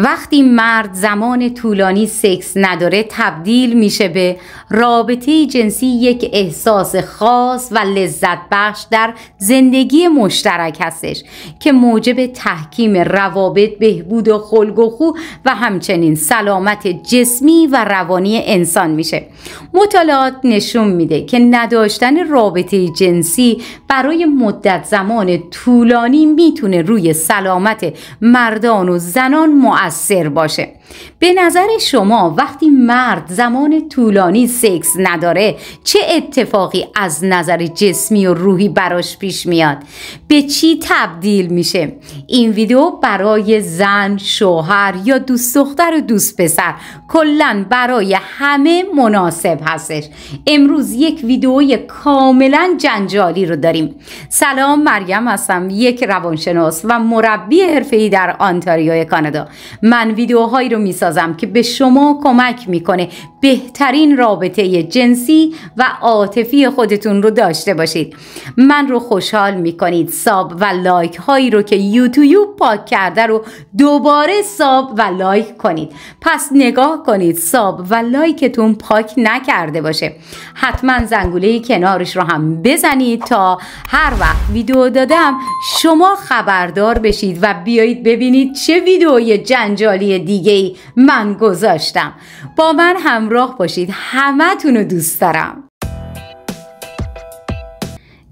وقتی مرد زمان طولانی سکس نداره تبدیل میشه به رابطه جنسی یک احساس خاص و لذت بخش در زندگی مشترک هستش که موجب تحکیم روابط بهبود و خلق و خو و همچنین سلامت جسمی و روانی انسان میشه مطالعات نشون میده که نداشتن رابطه جنسی برای مدت زمان طولانی میتونه روی سلامت مردان و زنان مؤثر مؤثر باشه به نظر شما وقتی مرد زمان طولانی سکس نداره چه اتفاقی از نظر جسمی و روحی براش پیش میاد به چی تبدیل میشه این ویدیو برای زن شوهر یا دوست دختر و دوست پسر کلا برای همه مناسب هستش امروز یک ویدیو کاملا جنجالی رو داریم سلام مریم هستم یک روانشناس و مربی حرفه‌ای در آنتاریو کانادا من ویدیوهایی رو رو میسازم که به شما کمک میکنه بهترین رابطه جنسی و عاطفی خودتون رو داشته باشید من رو خوشحال میکنید ساب و لایک هایی رو که یوتیوب پاک کرده رو دوباره ساب و لایک کنید پس نگاه کنید ساب و لایکتون پاک نکرده باشه حتما زنگوله کنارش رو هم بزنید تا هر وقت ویدیو دادم شما خبردار بشید و بیایید ببینید چه ویدیوی جنجالی دیگه من گذاشتم با من هم همراه باشید همه رو دوست دارم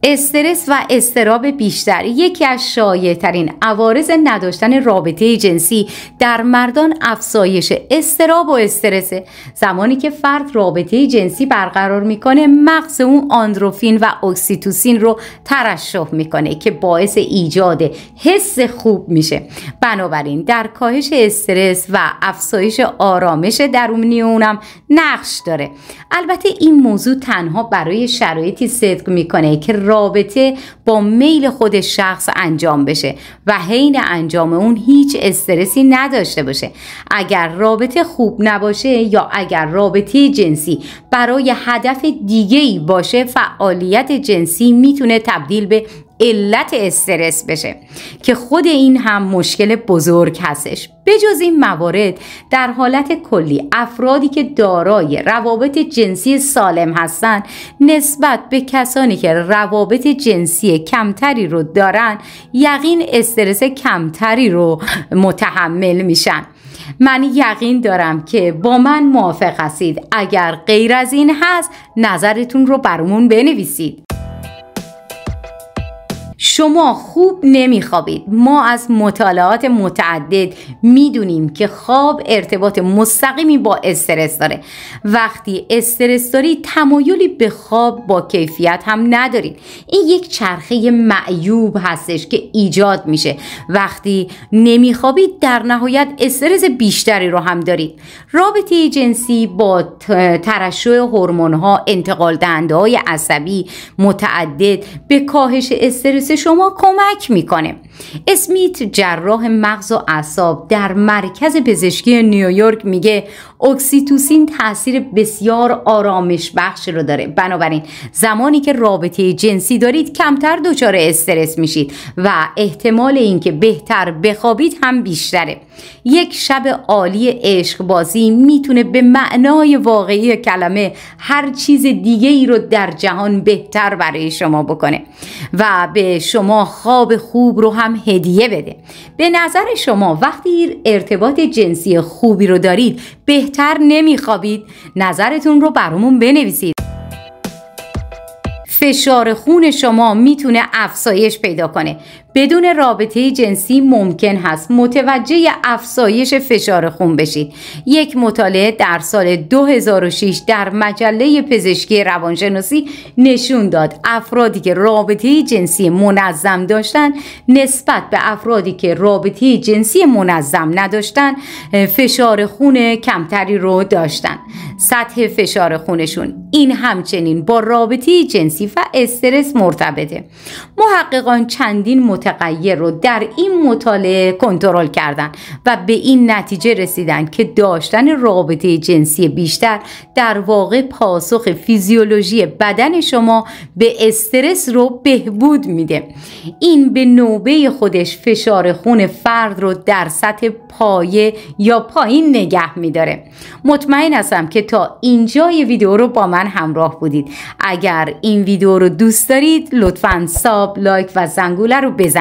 استرس و استراب بیشتر یکی از شایع ترین عوارض نداشتن رابطه جنسی در مردان افزایش استراب و استرس زمانی که فرد رابطه جنسی برقرار میکنه مغز اون آندروفین و اکسیتوسین رو ترشح میکنه که باعث ایجاد حس خوب میشه بنابراین در کاهش استرس و افزایش آرامش درونی اونم نقش داره البته این موضوع تنها برای شرایطی صدق میکنه که رابطه با میل خود شخص انجام بشه و حین انجام اون هیچ استرسی نداشته باشه اگر رابطه خوب نباشه یا اگر رابطه جنسی برای هدف دیگه ای باشه فعالیت جنسی میتونه تبدیل به علت استرس بشه که خود این هم مشکل بزرگ هستش بجز این موارد در حالت کلی افرادی که دارای روابط جنسی سالم هستند نسبت به کسانی که روابط جنسی کمتری رو دارن یقین استرس کمتری رو متحمل میشن من یقین دارم که با من موافق هستید اگر غیر از این هست نظرتون رو برمون بنویسید شما خوب نمیخوابید ما از مطالعات متعدد میدونیم که خواب ارتباط مستقیمی با استرس داره وقتی استرس دارید تمایلی به خواب با کیفیت هم ندارید این یک چرخه معیوب هستش که ایجاد میشه وقتی نمیخوابید در نهایت استرس بیشتری رو هم دارید رابطه جنسی با ترشح هورمون ها انتقال دهنده های عصبی متعدد به کاهش استرس شما کمک میکنه اسمیت جراح مغز و اعصاب در مرکز پزشکی نیویورک میگه اکسیتوسین تاثیر بسیار آرامش بخش رو داره بنابراین زمانی که رابطه جنسی دارید کمتر دچار استرس میشید و احتمال اینکه بهتر بخوابید هم بیشتره یک شب عالی عشق بازی میتونه به معنای واقعی کلمه هر چیز دیگه ای رو در جهان بهتر برای شما بکنه و به شما خواب خوب رو هم هدیه بده به نظر شما وقتی ارتباط جنسی خوبی رو دارید بهتر نمیخوابید نظرتون رو برامون بنویسید فشار خون شما میتونه افزایش پیدا کنه بدون رابطه جنسی ممکن هست متوجه افزایش فشار خون بشید یک مطالعه در سال 2006 در مجله پزشکی روانشناسی نشون داد افرادی که رابطه جنسی منظم داشتن نسبت به افرادی که رابطه جنسی منظم نداشتن فشار خون کمتری رو داشتن سطح فشار خونشون این همچنین با رابطه جنسی و استرس مرتبطه محققان چندین مت متغیر رو در این مطالعه کنترل کردن و به این نتیجه رسیدن که داشتن رابطه جنسی بیشتر در واقع پاسخ فیزیولوژی بدن شما به استرس رو بهبود میده این به نوبه خودش فشار خون فرد رو در سطح پایه یا پایین نگه میداره مطمئن هستم که تا اینجای ویدیو رو با من همراه بودید اگر این ویدیو رو دوست دارید لطفا ساب لایک و زنگوله رو بزنید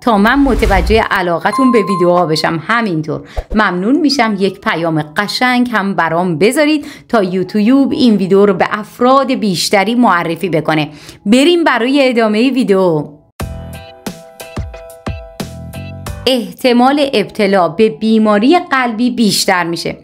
تا من متوجه علاقتون به ویدیوها بشم همینطور ممنون میشم یک پیام قشنگ هم برام بذارید تا یوتیوب این ویدیو رو به افراد بیشتری معرفی بکنه بریم برای ادامه ویدیو احتمال ابتلا به بیماری قلبی بیشتر میشه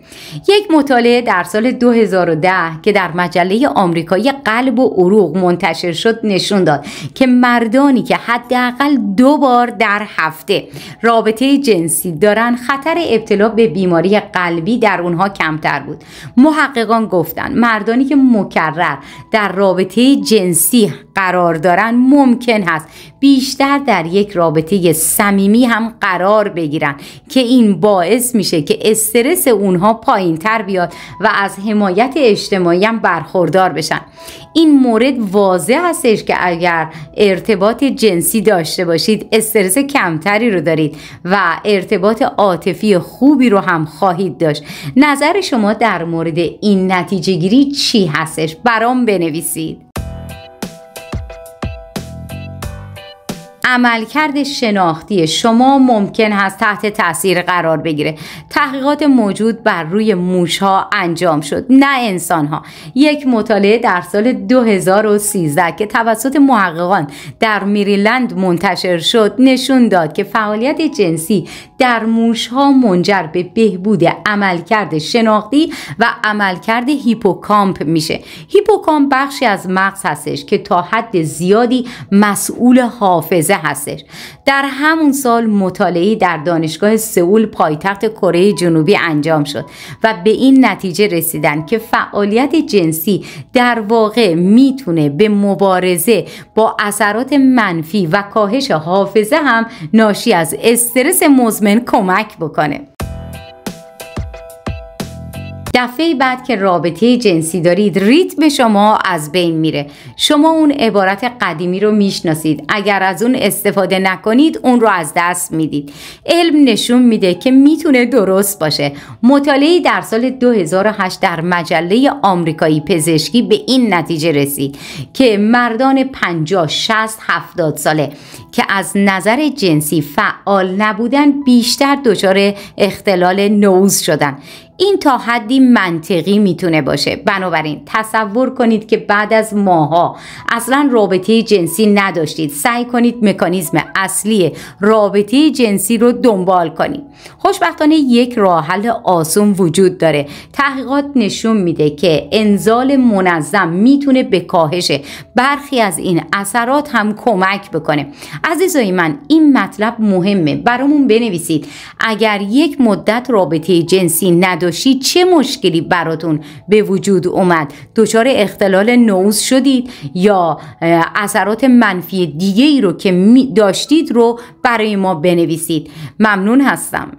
یک مطالعه در سال 2010 که در مجله آمریکایی قلب و عروق منتشر شد نشون داد که مردانی که حداقل دو بار در هفته رابطه جنسی دارن خطر ابتلا به بیماری قلبی در اونها کمتر بود محققان گفتن مردانی که مکرر در رابطه جنسی قرار دارن ممکن هست بیشتر در یک رابطه صمیمی هم قرار بگیرن که این باعث میشه که استرس اونها پایین تر بیاد و از حمایت اجتماعی هم برخوردار بشن این مورد واضح هستش که اگر ارتباط جنسی داشته باشید استرس کمتری رو دارید و ارتباط عاطفی خوبی رو هم خواهید داشت نظر شما در مورد این نتیجه گیری چی هستش برام بنویسید عملکرد شناختی شما ممکن هست تحت تاثیر قرار بگیره تحقیقات موجود بر روی موش ها انجام شد نه انسان ها یک مطالعه در سال 2013 که توسط محققان در میریلند منتشر شد نشون داد که فعالیت جنسی در موش ها منجر به بهبود عملکرد شناختی و عملکرد هیپوکامپ میشه هیپوکامپ بخشی از مغز هستش که تا حد زیادی مسئول حافظه هستش در همون سال مطالعه در دانشگاه سئول پایتخت کره جنوبی انجام شد و به این نتیجه رسیدن که فعالیت جنسی در واقع میتونه به مبارزه با اثرات منفی و کاهش حافظه هم ناشی از استرس مزمن کمک بکنه دفعه بعد که رابطه جنسی دارید ریتم شما از بین میره شما اون عبارت قدیمی رو میشناسید اگر از اون استفاده نکنید اون رو از دست میدید علم نشون میده که میتونه درست باشه مطالعه در سال 2008 در مجله آمریکایی پزشکی به این نتیجه رسید که مردان 50 60 70 ساله که از نظر جنسی فعال نبودن بیشتر دچار اختلال نوز شدن این تا حدی منطقی میتونه باشه بنابراین تصور کنید که بعد از ماها اصلا رابطه جنسی نداشتید سعی کنید مکانیزم اصلی رابطه جنسی رو دنبال کنید خوشبختانه یک راه حل آسون وجود داره تحقیقات نشون میده که انزال منظم میتونه به کاهش برخی از این اثرات هم کمک بکنه عزیزای من این مطلب مهمه برامون بنویسید اگر یک مدت رابطه جنسی نداشتید چه مشکلی براتون به وجود اومد دچار اختلال نوز شدید یا اثرات منفی دیگه ای رو که داشتید رو برای ما بنویسید ممنون هستم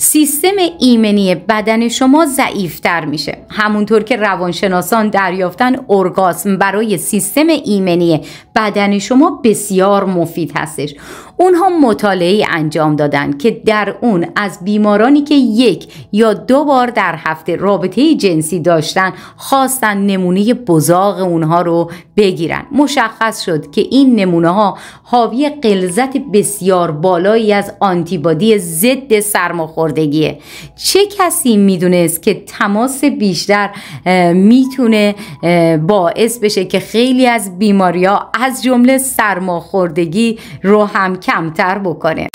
سیستم ایمنی بدن شما ضعیفتر میشه همونطور که روانشناسان دریافتن ارگاسم برای سیستم ایمنی بدن شما بسیار مفید هستش اونها مطالعه انجام دادند که در اون از بیمارانی که یک یا دو بار در هفته رابطه جنسی داشتن خواستن نمونه بزاق اونها رو بگیرن مشخص شد که این نمونه ها حاوی قلزت بسیار بالایی از آنتیبادی ضد سرماخوردگیه چه کسی میدونست که تماس بیشتر میتونه باعث بشه که خیلی از بیماری ها از جمله سرماخوردگی رو هم کمتر بکنه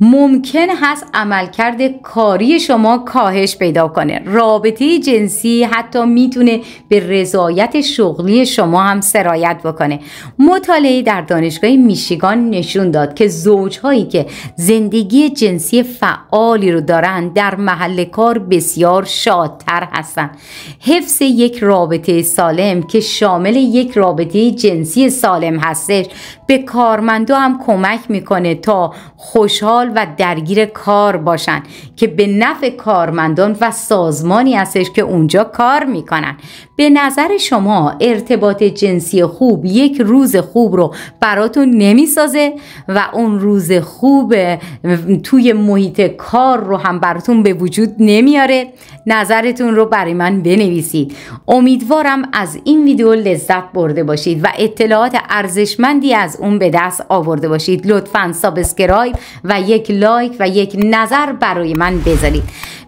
ممکن هست عملکرد کاری شما کاهش پیدا کنه رابطه جنسی حتی میتونه به رضایت شغلی شما هم سرایت بکنه مطالعه در دانشگاه میشیگان نشون داد که زوجهایی که زندگی جنسی فعالی رو دارن در محل کار بسیار شادتر هستن حفظ یک رابطه سالم که شامل یک رابطه جنسی سالم هستش به کارمندو هم کمک میکنه تا خوشحال و درگیر کار باشن که به نفع کارمندان و سازمانی هستش که اونجا کار میکنن به نظر شما ارتباط جنسی خوب یک روز خوب رو براتون نمیسازه و اون روز خوب توی محیط کار رو هم براتون به وجود نمیاره نظرتون رو برای من بنویسید امیدوارم از این ویدیو لذت برده باشید و اطلاعات ارزشمندی از اون به دست آورده باشید لطفا سابسکرایب و یک یک لایک و یک نظر برای من بذارید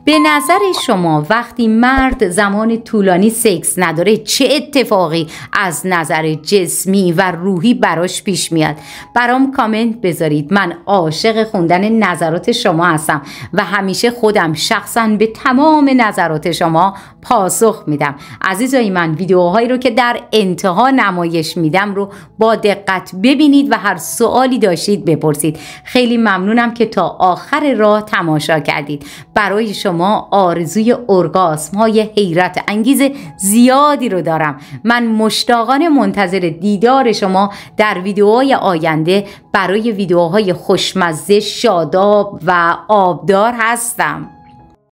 به نظر شما وقتی مرد زمان طولانی سکس نداره چه اتفاقی از نظر جسمی و روحی براش پیش میاد برام کامنت بذارید من عاشق خوندن نظرات شما هستم و همیشه خودم شخصا به تمام نظرات شما پاسخ میدم عزیزای من ویدیوهایی رو که در انتها نمایش میدم رو با دقت ببینید و هر سوالی داشتید بپرسید خیلی ممنونم که تا آخر راه تماشا کردید برای شما آرزوی ارگاسم های حیرت انگیز زیادی رو دارم من مشتاقان منتظر دیدار شما در ویدیوهای آینده برای ویدیوهای خوشمزه شاداب و آبدار هستم